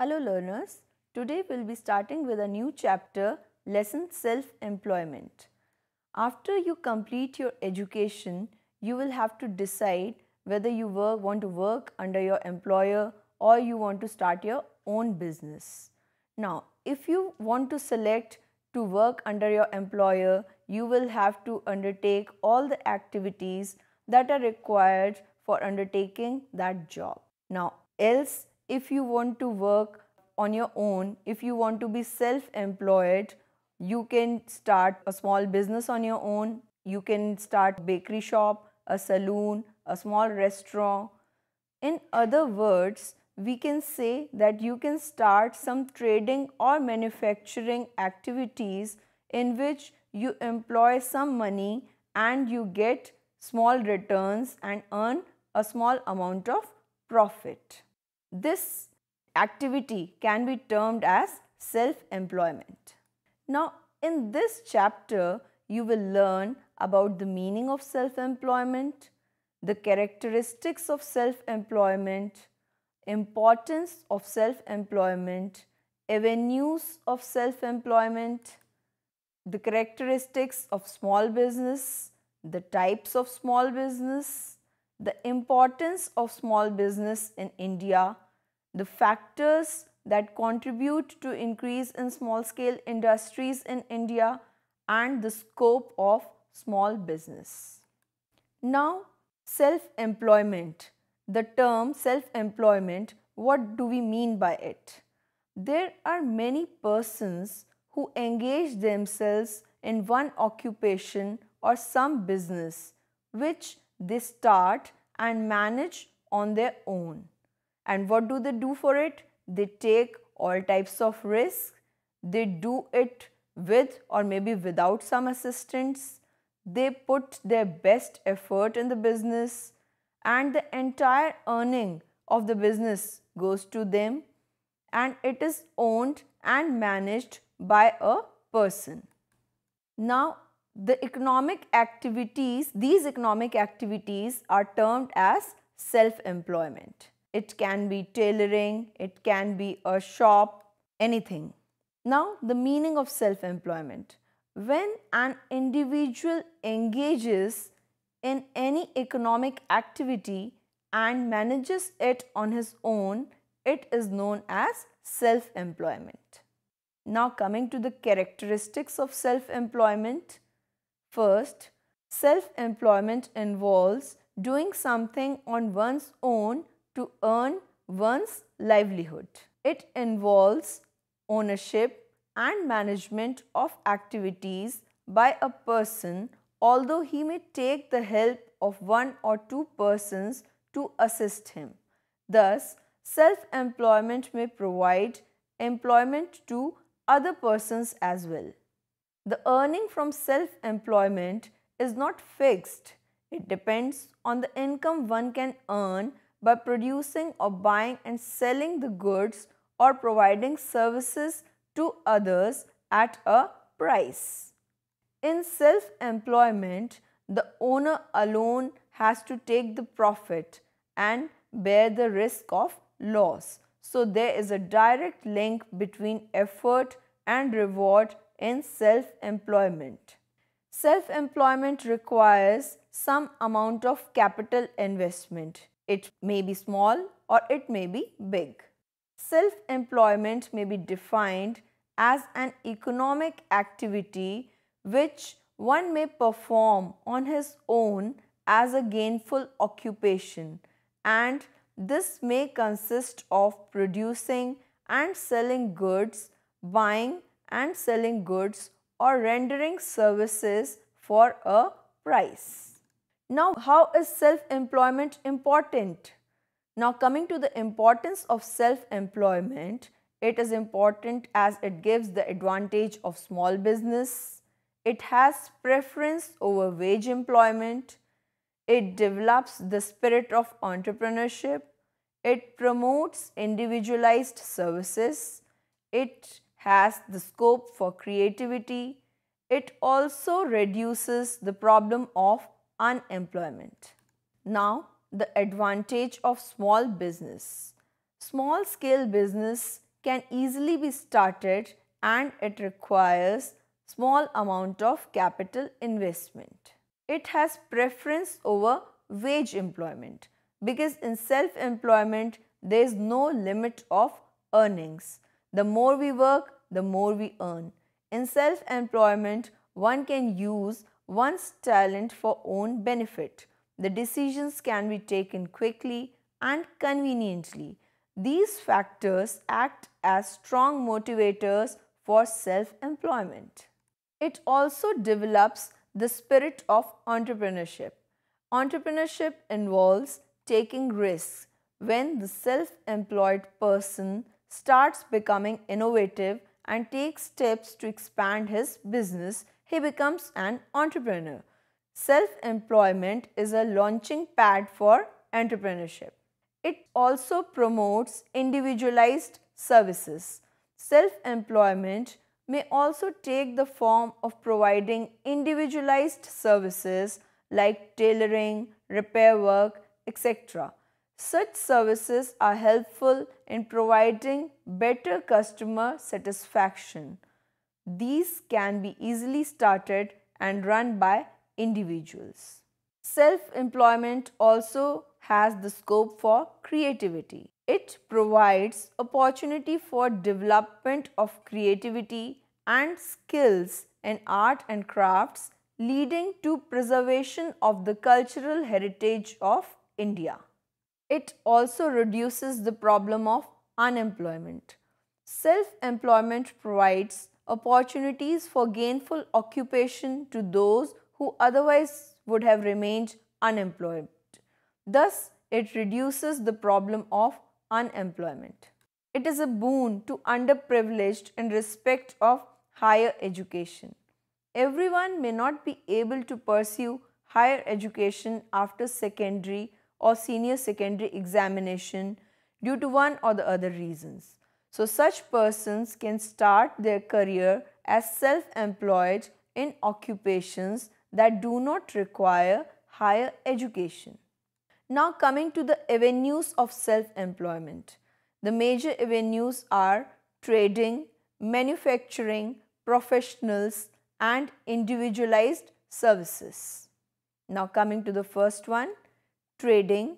Hello learners, today we'll be starting with a new chapter, Lesson Self-Employment. After you complete your education, you will have to decide whether you work, want to work under your employer or you want to start your own business. Now, if you want to select to work under your employer, you will have to undertake all the activities that are required for undertaking that job. Now, else if you want to work on your own, if you want to be self employed, you can start a small business on your own. You can start bakery shop, a saloon, a small restaurant. In other words, we can say that you can start some trading or manufacturing activities in which you employ some money and you get small returns and earn a small amount of profit. This activity can be termed as self-employment. Now, in this chapter, you will learn about the meaning of self-employment, the characteristics of self-employment, importance of self-employment, avenues of self-employment, the characteristics of small business, the types of small business, the importance of small business in India, the factors that contribute to increase in small scale industries in India and the scope of small business. Now self-employment. The term self-employment, what do we mean by it? There are many persons who engage themselves in one occupation or some business which they start and manage on their own. And what do they do for it? They take all types of risk. They do it with or maybe without some assistance. They put their best effort in the business and the entire earning of the business goes to them and it is owned and managed by a person. Now the economic activities, these economic activities are termed as self-employment. It can be tailoring, it can be a shop, anything. Now, the meaning of self-employment. When an individual engages in any economic activity and manages it on his own, it is known as self-employment. Now coming to the characteristics of self-employment. First, self-employment involves doing something on one's own to earn one's livelihood. It involves ownership and management of activities by a person although he may take the help of one or two persons to assist him. Thus, self-employment may provide employment to other persons as well. The earning from self-employment is not fixed. It depends on the income one can earn by producing or buying and selling the goods or providing services to others at a price. In self-employment, the owner alone has to take the profit and bear the risk of loss. So there is a direct link between effort and reward in self-employment. Self-employment requires some amount of capital investment. It may be small or it may be big. Self-employment may be defined as an economic activity which one may perform on his own as a gainful occupation and this may consist of producing and selling goods, buying and selling goods or rendering services for a price. Now, how is self-employment important? Now, coming to the importance of self-employment, it is important as it gives the advantage of small business. It has preference over wage employment. It develops the spirit of entrepreneurship. It promotes individualized services. It has the scope for creativity. It also reduces the problem of unemployment. Now, the advantage of small business. Small scale business can easily be started and it requires small amount of capital investment. It has preference over wage employment because in self-employment there is no limit of earnings. The more we work, the more we earn. In self-employment, one can use one's talent for own benefit. The decisions can be taken quickly and conveniently. These factors act as strong motivators for self-employment. It also develops the spirit of entrepreneurship. Entrepreneurship involves taking risks. When the self-employed person starts becoming innovative and takes steps to expand his business, he becomes an entrepreneur. Self-employment is a launching pad for entrepreneurship. It also promotes individualized services. Self-employment may also take the form of providing individualized services like tailoring, repair work, etc. Such services are helpful in providing better customer satisfaction. These can be easily started and run by individuals. Self-employment also has the scope for creativity. It provides opportunity for development of creativity and skills in art and crafts leading to preservation of the cultural heritage of India. It also reduces the problem of unemployment. Self-employment provides opportunities for gainful occupation to those who otherwise would have remained unemployed. Thus, it reduces the problem of unemployment. It is a boon to underprivileged in respect of higher education. Everyone may not be able to pursue higher education after secondary or senior secondary examination due to one or the other reasons. So such persons can start their career as self-employed in occupations that do not require higher education. Now coming to the avenues of self-employment. The major avenues are trading, manufacturing, professionals and individualized services. Now coming to the first one, trading.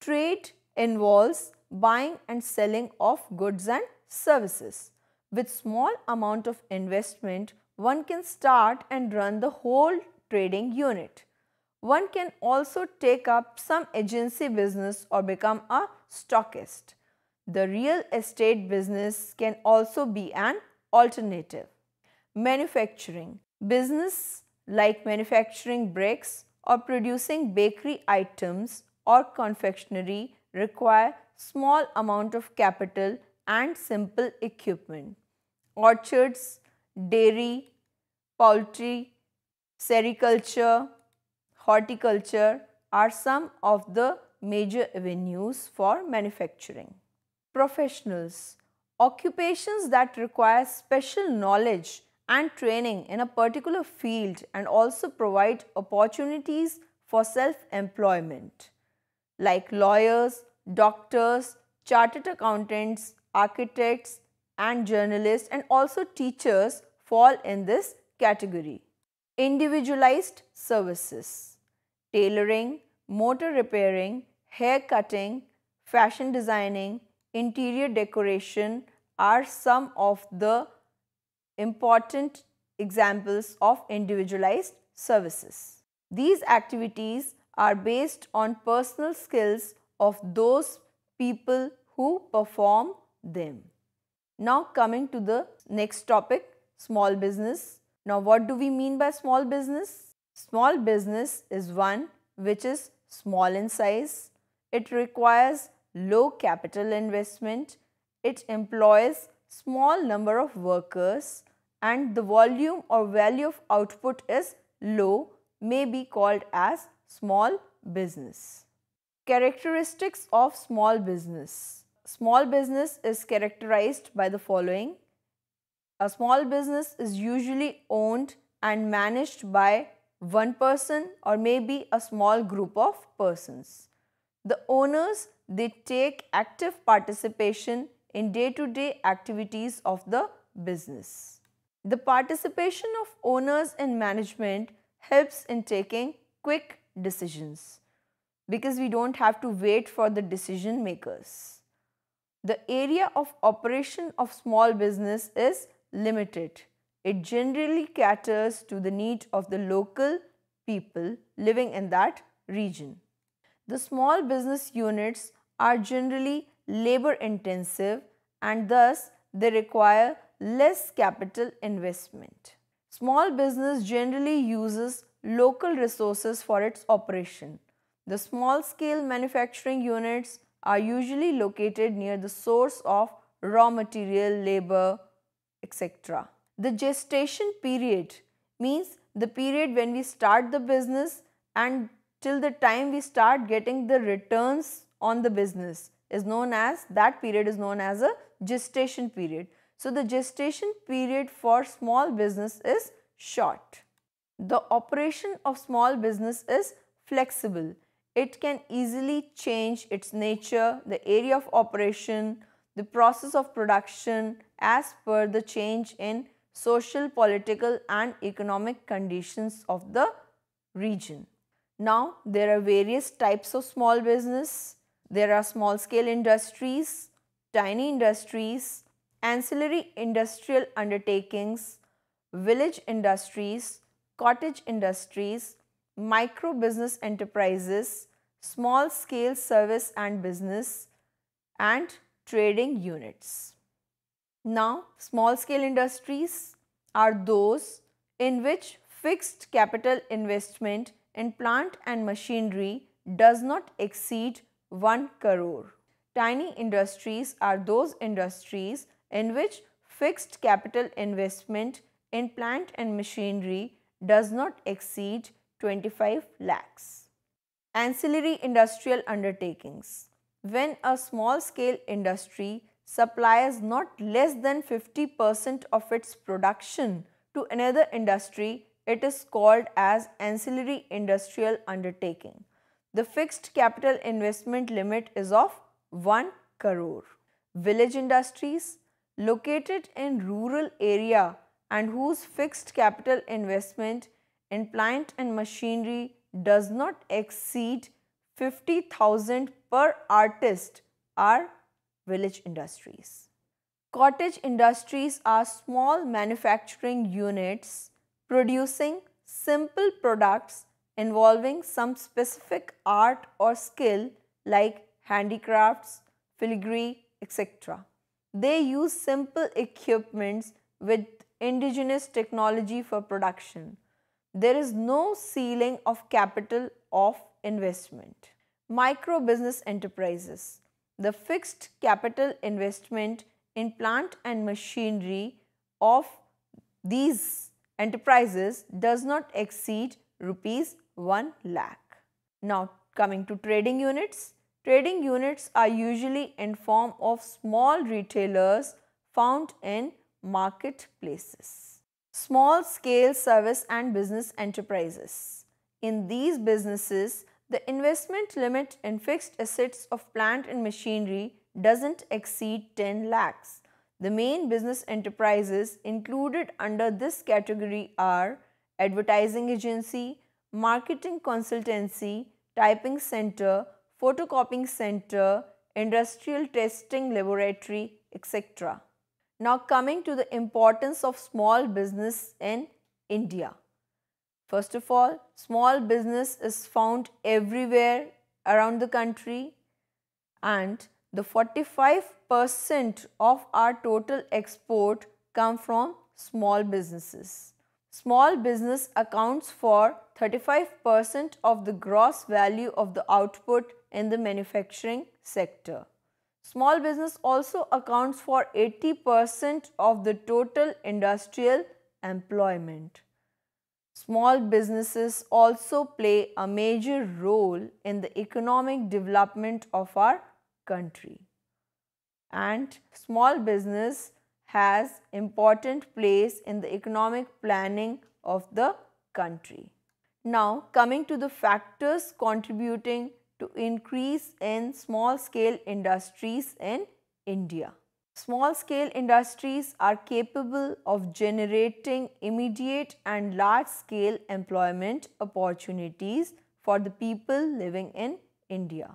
Trade involves buying and selling of goods and services. With small amount of investment, one can start and run the whole trading unit. One can also take up some agency business or become a stockist. The real estate business can also be an alternative. Manufacturing. Business like manufacturing bricks, or producing bakery items or confectionery require small amount of capital and simple equipment. Orchards, dairy, poultry, sericulture, horticulture are some of the major avenues for manufacturing. Professionals Occupations that require special knowledge and training in a particular field and also provide opportunities for self-employment like lawyers, doctors, chartered accountants, architects and journalists and also teachers fall in this category. Individualized services, tailoring, motor repairing, hair cutting, fashion designing, interior decoration are some of the important examples of individualized services. These activities are based on personal skills of those people who perform them. Now coming to the next topic, small business. Now what do we mean by small business? Small business is one which is small in size. It requires low capital investment. It employs small number of workers and the volume or value of output is low may be called as small business. Characteristics of small business. Small business is characterized by the following. A small business is usually owned and managed by one person or maybe a small group of persons. The owners, they take active participation in day-to-day -day activities of the business. The participation of owners and management helps in taking quick decisions because we don't have to wait for the decision makers. The area of operation of small business is limited. It generally caters to the need of the local people living in that region. The small business units are generally labor intensive and thus they require less capital investment. Small business generally uses local resources for its operation. The small scale manufacturing units are usually located near the source of raw material, labor, etc. The gestation period means the period when we start the business and till the time we start getting the returns on the business is known as, that period is known as a gestation period. So, the gestation period for small business is short. The operation of small business is flexible. It can easily change its nature, the area of operation, the process of production as per the change in social, political and economic conditions of the region. Now, there are various types of small business there are small scale industries, tiny industries, ancillary industrial undertakings, village industries, cottage industries, micro business enterprises, small scale service and business, and trading units. Now, small scale industries are those in which fixed capital investment in plant and machinery does not exceed 1 crore. Tiny industries are those industries in which fixed capital investment in plant and machinery does not exceed 25 lakhs. Ancillary industrial undertakings. When a small scale industry supplies not less than 50% of its production to another industry, it is called as ancillary industrial undertaking. The fixed capital investment limit is of 1 crore. Village industries located in rural area and whose fixed capital investment in plant and machinery does not exceed 50,000 per artist are village industries. Cottage industries are small manufacturing units producing simple products involving some specific art or skill like handicrafts, filigree, etc. They use simple equipments with indigenous technology for production. There is no ceiling of capital of investment. Micro business enterprises. The fixed capital investment in plant and machinery of these enterprises does not exceed rupees 1 lakh. Now coming to trading units. Trading units are usually in form of small retailers found in marketplaces. Small scale service and business enterprises. In these businesses, the investment limit in fixed assets of plant and machinery doesn't exceed 10 lakhs. The main business enterprises included under this category are advertising agency, marketing consultancy, typing center, photocopying center, industrial testing laboratory, etc. Now coming to the importance of small business in India. First of all, small business is found everywhere around the country and the 45% of our total export come from small businesses. Small business accounts for 35% of the gross value of the output in the manufacturing sector. Small business also accounts for 80% of the total industrial employment. Small businesses also play a major role in the economic development of our country. And small business has important place in the economic planning of the country. Now coming to the factors contributing to increase in small scale industries in India. Small scale industries are capable of generating immediate and large scale employment opportunities for the people living in India.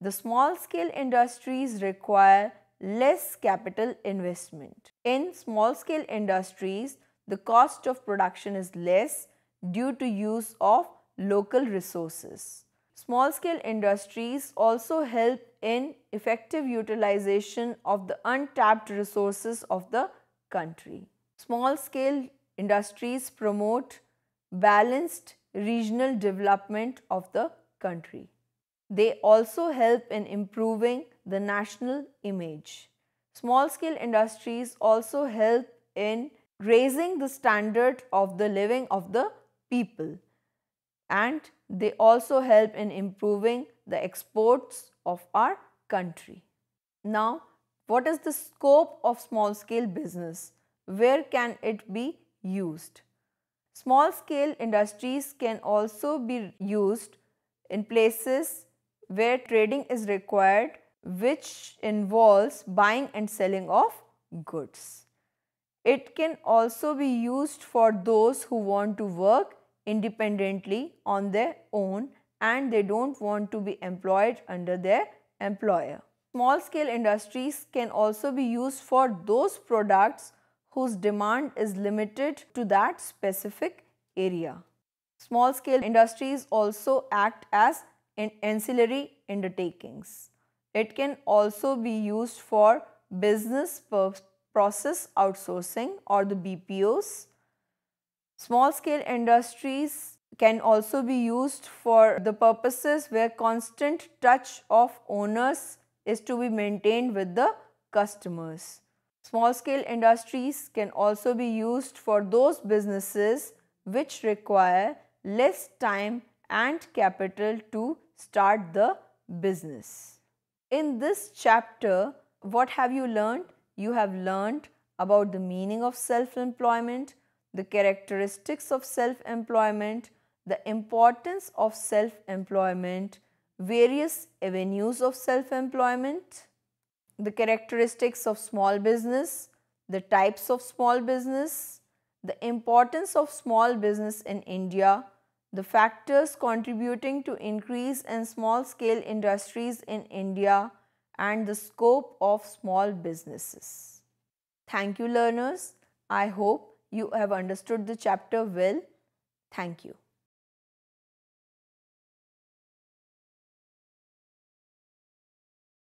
The small scale industries require less capital investment. In small scale industries, the cost of production is less due to use of local resources. Small scale industries also help in effective utilization of the untapped resources of the country. Small scale industries promote balanced regional development of the country. They also help in improving the national image. Small scale industries also help in raising the standard of the living of the people and they also help in improving the exports of our country. Now, what is the scope of small scale business? Where can it be used? Small scale industries can also be used in places where trading is required which involves buying and selling of goods. It can also be used for those who want to work independently on their own and they don't want to be employed under their employer. Small scale industries can also be used for those products whose demand is limited to that specific area. Small scale industries also act as ancillary undertakings. It can also be used for business process outsourcing or the BPOs. Small scale industries can also be used for the purposes where constant touch of owners is to be maintained with the customers. Small scale industries can also be used for those businesses which require less time and capital to start the business. In this chapter, what have you learned? You have learned about the meaning of self-employment, the characteristics of self-employment, the importance of self-employment, various avenues of self-employment, the characteristics of small business, the types of small business, the importance of small business in India, the factors contributing to increase in small scale industries in India and the scope of small businesses. Thank you learners. I hope you have understood the chapter well. Thank you.